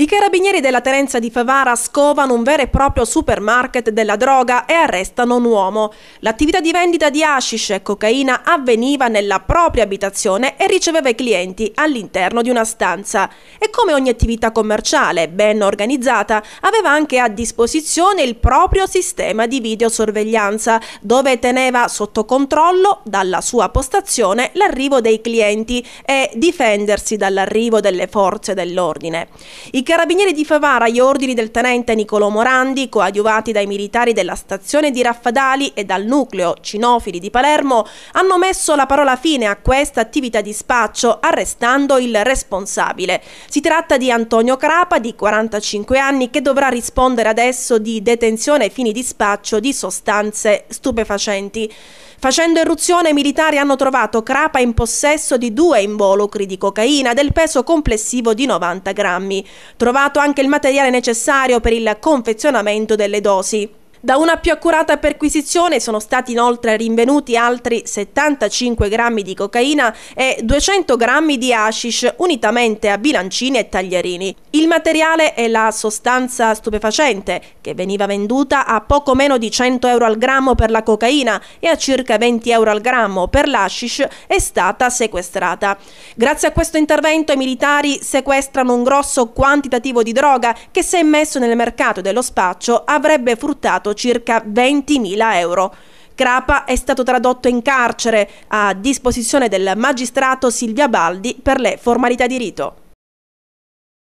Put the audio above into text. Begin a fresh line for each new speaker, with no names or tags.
I carabinieri della Terenza di Favara scovano un vero e proprio supermarket della droga e arrestano un uomo. L'attività di vendita di hashish e cocaina avveniva nella propria abitazione e riceveva i clienti all'interno di una stanza. E come ogni attività commerciale ben organizzata, aveva anche a disposizione il proprio sistema di videosorveglianza, dove teneva sotto controllo dalla sua postazione l'arrivo dei clienti e difendersi dall'arrivo delle forze dell'ordine. I carabinieri di Favara, agli ordini del tenente Niccolò Morandi, coadiuvati dai militari della stazione di Raffadali e dal nucleo Cinofili di Palermo, hanno messo la parola fine a questa attività di spaccio, arrestando il responsabile. Si tratta di Antonio Crapa, di 45 anni, che dovrà rispondere adesso di detenzione ai fini di spaccio di sostanze stupefacenti. Facendo irruzione, i militari hanno trovato Crapa in possesso di due involucri di cocaina del peso complessivo di 90 grammi trovato anche il materiale necessario per il confezionamento delle dosi. Da una più accurata perquisizione sono stati inoltre rinvenuti altri 75 grammi di cocaina e 200 grammi di hashish unitamente a bilancini e taglierini. Il materiale è la sostanza stupefacente che veniva venduta a poco meno di 100 euro al grammo per la cocaina e a circa 20 euro al grammo per l'hashish è stata sequestrata. Grazie a questo intervento i militari sequestrano un grosso quantitativo di droga che se messo nel mercato dello spaccio avrebbe fruttato stimato circa 20.000 euro. Crapa è stato tradotto in carcere a disposizione del magistrato Silvia Baldi per le formalità di rito.